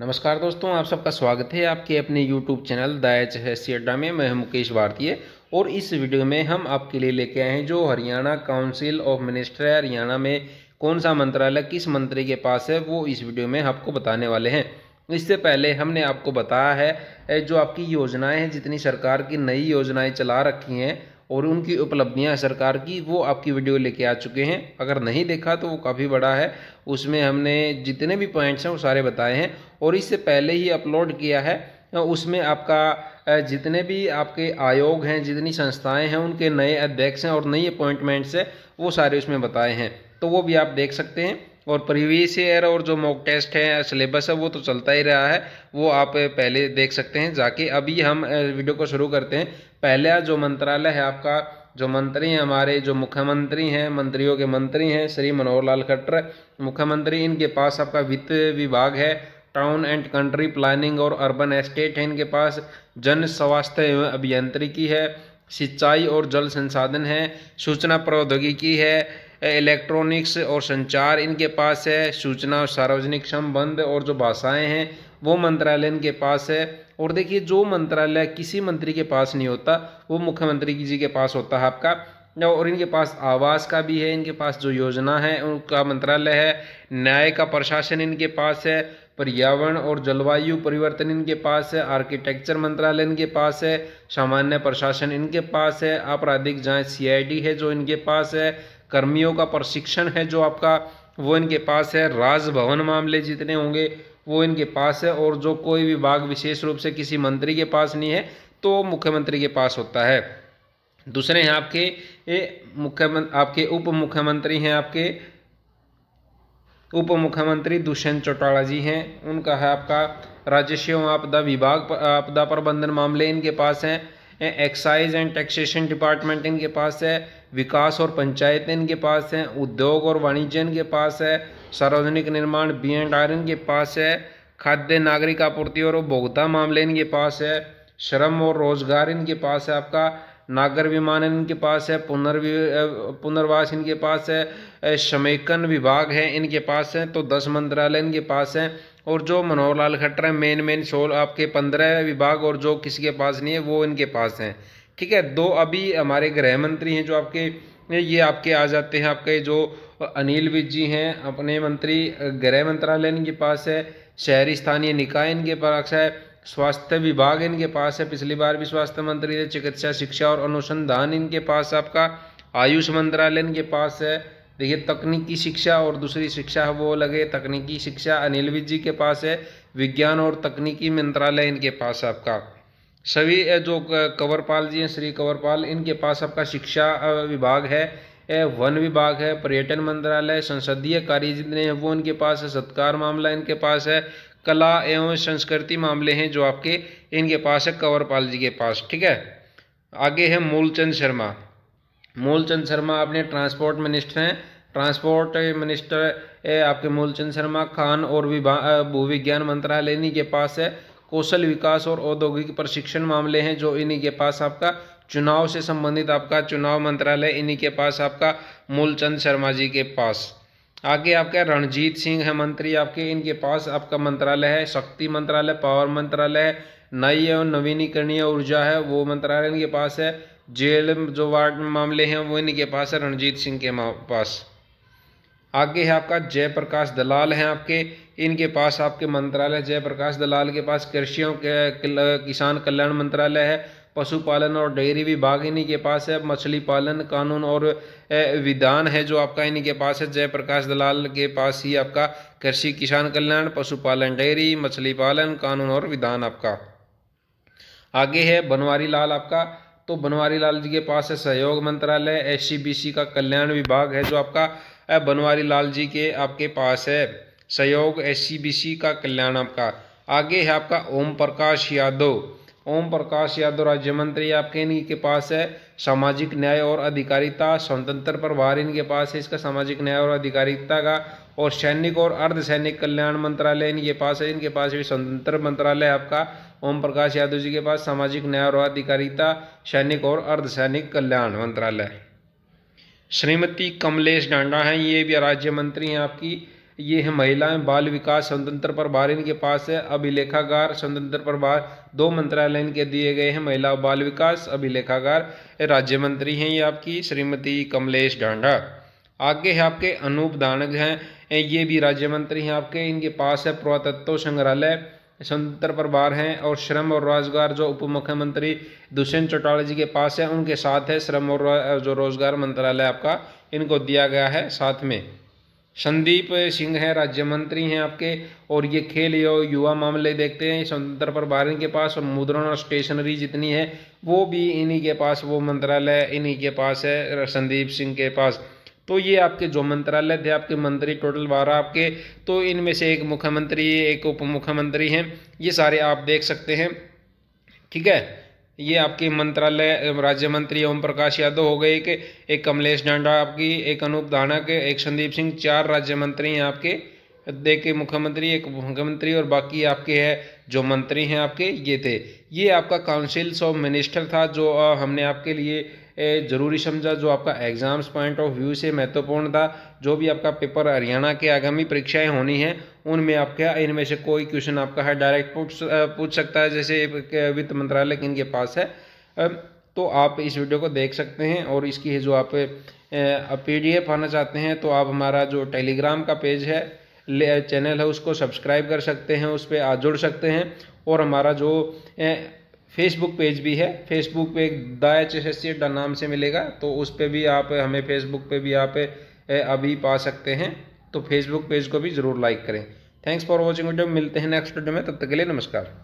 नमस्कार दोस्तों आप सबका स्वागत है आपके अपने YouTube चैनल दायच है सी अड्डा में मैं मुकेश भारतीय और इस वीडियो में हम आपके लिए लेके आए हैं जो हरियाणा काउंसिल ऑफ मिनिस्टर है हरियाणा में कौन सा मंत्रालय किस मंत्री के पास है वो इस वीडियो में आपको बताने वाले हैं इससे पहले हमने आपको बताया है जो आपकी योजनाएं हैं जितनी सरकार की नई योजनाएं चला रखी हैं और उनकी उपलब्धियां सरकार की वो आपकी वीडियो लेके आ चुके हैं अगर नहीं देखा तो वो काफ़ी बड़ा है उसमें हमने जितने भी पॉइंट्स हैं वो सारे बताए हैं और इससे पहले ही अपलोड किया है उसमें आपका जितने भी आपके आयोग हैं जितनी संस्थाएं हैं उनके नए अध्यक्ष हैं और नई अपॉइंटमेंट्स हैं वो सारे उसमें बताए हैं तो वो भी आप देख सकते हैं और प्रीवियस ईयर और जो मॉक टेस्ट है सिलेबस है वो तो चलता ही रहा है वो आप पहले देख सकते हैं जाके अभी हम वीडियो को शुरू करते हैं पहला जो मंत्रालय है आपका जो मंत्री हैं हमारे जो मुख्यमंत्री हैं मंत्रियों के मंत्री हैं श्री मनोहर लाल खट्टर मुख्यमंत्री इनके पास आपका वित्त विभाग है टाउन एंड कंट्री प्लानिंग और अर्बन एस्टेट है इनके पास जन स्वास्थ्य एवं अभियंत्रिकी है सिंचाई और जल संसाधन है सूचना प्रौद्योगिकी है इलेक्ट्रॉनिक्स और संचार इनके पास है सूचना और सार्वजनिक संबंध और जो भाषाएं हैं वो मंत्रालय के पास है और देखिए जो मंत्रालय किसी मंत्री के पास नहीं होता वो मुख्यमंत्री जी के पास होता है आपका और इनके पास आवास का भी है इनके पास जो योजना है उनका मंत्रालय है न्याय का प्रशासन इनके पास है पर्यावरण और जलवायु परिवर्तन इनके पास है आर्किटेक्चर मंत्रालय इनके पास है सामान्य प्रशासन इनके पास है आपराधिक जांच सीआईडी है जो इनके पास है कर्मियों का प्रशिक्षण है जो आपका वो इनके पास है राजभवन मामले जितने होंगे वो इनके पास है और जो कोई भी भाग विशेष रूप से किसी मंत्री के पास नहीं है तो मुख्यमंत्री के पास होता है दूसरे हैं आपके मुख्यमंत्री आपके उप मुख्यमंत्री हैं आपके उप मुख्यमंत्री दुष्यंत चौटाला जी हैं उनका है आपका राजस्व आपदा विभाग आपदा प्रबंधन मामले इनके पास हैं एक्साइज एंड टैक्सेशन डिपार्टमेंट इनके पास है विकास और पंचायत इनके पास है उद्योग और वाणिज्य इनके पास है सार्वजनिक निर्माण बी एंड आर इनके पास है खाद्य नागरिक आपूर्ति और उपभोक्ता मामले इनके पास है श्रम और रोजगार इनके पास है आपका नागर विमान इनके पास है पुनर्वि पुनर्वास इनके पास है समेकन विभाग है इनके पास है तो दस मंत्रालय इनके पास है और जो मनोहर लाल खट्टर है मेन मेन शोल आपके पंद्रह विभाग और जो किसी के पास नहीं है वो इनके पास हैं ठीक है दो अभी हमारे गृह मंत्री हैं जो आपके ये आपके आ जाते हैं आपके जो अनिल विज जी हैं अपने मंत्री गृह मंत्रालय इनके पास है शहरी स्थानीय निकाय इनके पास है स्वास्थ्य विभाग इनके पास है पिछली बार भी स्वास्थ्य मंत्री थे चिकित्सा शिक्षा और अनुसंधान इनके पास आपका आयुष मंत्रालय इनके पास है देखिए तकनीकी शिक्षा और दूसरी शिक्षा है वो है तकनीकी शिक्षा अनिल विज जी के पास है विज्ञान और तकनीकी मंत्रालय इनके पास आपका सभी जो कंवरपाल जी हैं श्री कंवरपाल इनके पास आपका शिक्षा विभाग है वन विभाग है पर्यटन मंत्रालय संसदीय कार्य जितने हैं वो इनके पास है सत्कार मामला इनके पास है कला एवं संस्कृति मामले हैं जो आपके इनके पास है कंवरपाल जी के पास ठीक है आगे है मूलचंद शर्मा मूलचंद शर्मा अपने ट्रांसपोर्ट मिनिस्टर हैं ट्रांसपोर्ट मिनिस्टर आपके मूलचंद शर्मा खान और भूविज्ञान मंत्रालय इन्हीं के पास है कौशल विकास और औद्योगिक प्रशिक्षण मामले हैं जो इन्हीं के पास आपका चुनाव से संबंधित आपका चुनाव मंत्रालय इन्हीं के पास आपका मूलचंद शर्मा जी के पास आगे आपका रणजीत सिंह है मंत्री आपके इनके पास आपका मंत्रालय है शक्ति मंत्रालय पावर मंत्रालय है नई एवं नवीनीकरणीय ऊर्जा है वो मंत्रालय इनके पास है जेल जो वार्ड मामले हैं वो इनके पास है रणजीत सिंह के पास आगे है आपका जयप्रकाश दलाल हैं आपके इनके पास आपके मंत्रालय जयप्रकाश दलाल के पास कृषि किसान कल्याण मंत्रालय है पशुपालन और डेयरी विभाग इन्हीं के पास है मछली पालन कानून और विधान है जो आपका इन्हीं के पास है जयप्रकाश दलाल के पास ही आपका कृषि किसान कल्याण पशुपालन डेयरी मछली पालन कानून और विधान आपका आगे है बनवारी लाल आपका तो बनवारी लाल जी के पास है सहयोग मंत्रालय एस का कल्याण विभाग है जो आपका बनवारी लाल जी के आपके पास है सहयोग एस का कल्याण आपका आगे है आपका ओम प्रकाश यादव ओम प्रकाश यादव राज्य मंत्री आपके इनके पास है सामाजिक न्याय और अधिकारिता स्वतंत्र प्रभार इनके पास है इसका सामाजिक न्याय और अधिकारिता का और सैनिक और अर्धसैनिक कल्याण मंत्रालय इनके पास है इनके पास भी स्वतंत्र मंत्रालय आपका ओम प्रकाश यादव जी के पास सामाजिक न्याय और अधिकारिता सैनिक और अर्धसैनिक कल्याण मंत्रालय श्रीमती कमलेश डांडा हैं ये भी राज्य मंत्री हैं आपकी ये है महिलाएं बाल विकास स्वतंत्र प्रभार इनके पास है अभिलेखागार स्वतंत्र प्रभार दो मंत्रालय इनके दिए गए हैं महिला बाल विकास अभिलेखागार राज्य मंत्री हैं ये आपकी श्रीमती कमलेश डांडा आगे है आपके अनूप दानग हैं ये भी राज्य मंत्री हैं आपके इनके पास है पुरातत्व संग्रहालय स्वतंत्र प्रभार हैं और श्रम और रोजगार जो उप मुख्यमंत्री दुष्यंत चौटाला जी के पास है उनके साथ है श्रम और जो रोजगार मंत्रालय आपका इनको दिया गया है साथ में संदीप सिंह हैं राज्य मंत्री हैं आपके और ये खेल युवा मामले देखते हैं स्वतंत्र प्रभार इनके पास और मुद्रण और स्टेशनरी जितनी है वो भी इन्हीं के पास वो मंत्रालय इन्हीं के पास है संदीप सिंह के पास तो ये आपके जो मंत्रालय थे आपके मंत्री टोटल बारह आपके तो इनमें से एक मुख्यमंत्री एक उप मुख्यमंत्री हैं ये सारे आप देख सकते हैं ठीक है ये आपके मंत्रालय राज्य मंत्री ओम प्रकाश यादव हो गए कि एक कमलेश डांडा आपकी एक अनूप धानक एक संदीप सिंह चार राज्य मंत्री हैं आपके देख के मुख्यमंत्री एक मुख्यमंत्री और बाकी आपके है जो मंत्री हैं आपके ये थे ये आपका काउंसिल्स ऑफ मिनिस्टर था जो हमने आपके लिए ज़रूरी समझा जो आपका एग्ज़ाम्स पॉइंट ऑफ व्यू से महत्वपूर्ण था जो भी आपका पेपर हरियाणा के आगामी परीक्षाएं होनी है उनमें आपका इनमें से कोई क्वेश्चन आपका है डायरेक्ट पूछ पूछ सकता है जैसे वित्त मंत्रालय इनके पास है तो आप इस वीडियो को देख सकते हैं और इसकी जो आप पी डी एफ आना चाहते हैं तो आप हमारा जो टेलीग्राम का पेज है चैनल है उसको सब्सक्राइब कर सकते हैं उस पर जुड़ सकते हैं और हमारा जो फेसबुक पेज भी है फेसबुक पे द एच एस एस नाम से मिलेगा तो उस पर भी आप हमें फेसबुक पे भी आप अभी पा सकते हैं तो फेसबुक पेज को भी ज़रूर लाइक करें थैंक्स फॉर वॉचिंग वीडियो मिलते हैं नेक्स्ट वीडियो में तब तक के लिए नमस्कार